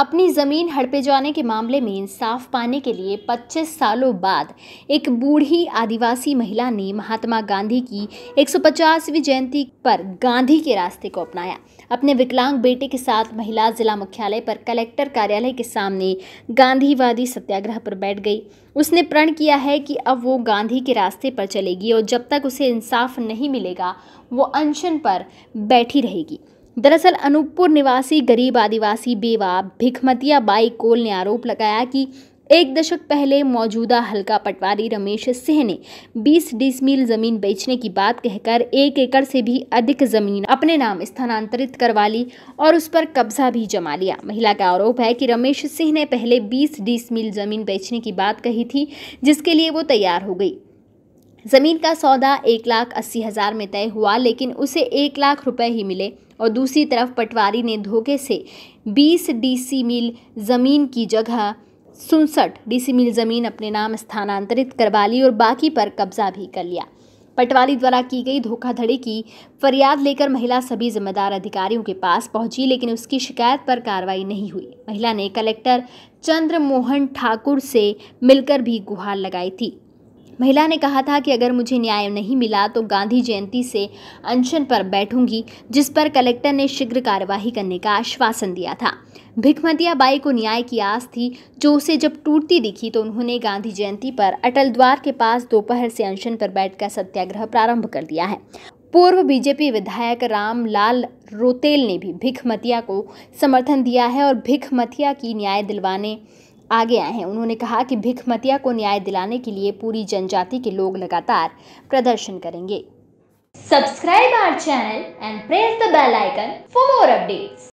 अपनी ज़मीन हड़पे जाने के मामले में इंसाफ पाने के लिए 25 सालों बाद एक बूढ़ी आदिवासी महिला ने महात्मा गांधी की 150वीं जयंती पर गांधी के रास्ते को अपनाया अपने विकलांग बेटे के साथ महिला जिला मुख्यालय पर कलेक्टर कार्यालय के सामने गांधीवादी सत्याग्रह पर बैठ गई उसने प्रण किया है कि अब वो गांधी के रास्ते पर चलेगी और जब तक उसे इंसाफ नहीं मिलेगा वो अनशन पर बैठी रहेगी दरअसल अनूपपुर निवासी गरीब आदिवासी बेवा भिखमतिया बाई कोल ने आरोप लगाया कि एक दशक पहले मौजूदा हल्का पटवारी रमेश सिंह ने 20 डिसमील जमीन बेचने की बात कहकर एक एकड़ से भी अधिक जमीन अपने नाम स्थानांतरित करवा ली और उस पर कब्जा भी जमा लिया महिला का आरोप है कि रमेश सिंह ने पहले 20 डिसमील जमीन बेचने की बात कही थी जिसके लिए वो तैयार हो गई ज़मीन का सौदा एक लाख अस्सी हज़ार में तय हुआ लेकिन उसे एक लाख रुपए ही मिले और दूसरी तरफ पटवारी ने धोखे से बीस डीसी मील ज़मीन की जगह सुनसठ डीसी मील ज़मीन अपने नाम स्थानांतरित करवा ली और बाकी पर कब्जा भी कर लिया पटवारी द्वारा की गई धोखाधड़ी की फरियाद लेकर महिला सभी जिम्मेदार अधिकारियों के पास पहुंची लेकिन उसकी शिकायत पर कार्रवाई नहीं हुई महिला ने कलेक्टर चंद्रमोहन ठाकुर से मिलकर भी गुहार लगाई थी महिला ने कहा था कि अगर मुझे न्याय नहीं मिला तो गांधी जयंती से अनशन पर बैठूंगी जिस पर कलेक्टर ने शीघ्र कार्यवाही करने का आश्वासन दिया था भिखमतिया बाई को न्याय की आस थी जो उसे जब टूटती दिखी तो उन्होंने गांधी जयंती पर अटल द्वार के पास दोपहर से अनशन पर बैठकर सत्याग्रह प्रारंभ कर दिया है पूर्व बीजेपी विधायक रामलाल रोतेल ने भी भिखमतिया को समर्थन दिया है और भिखमतिया की न्याय दिलवाने आगे आए हैं उन्होंने कहा कि भिखमतिया को न्याय दिलाने के लिए पूरी जनजाति के लोग लगातार प्रदर्शन करेंगे subscribe our channel and press the bell icon for more updates